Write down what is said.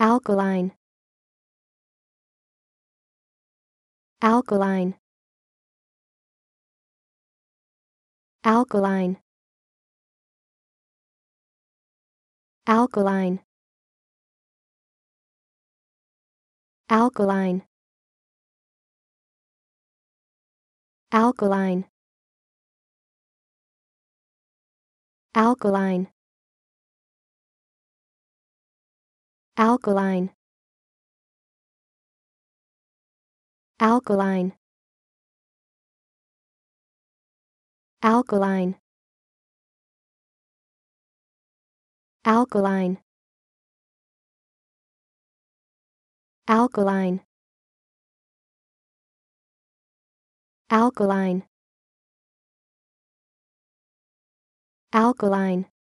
alkaline alkaline alkaline alkaline alkaline alkaline alkaline alkaline alkaline alkaline alkaline alkaline alkaline alkaline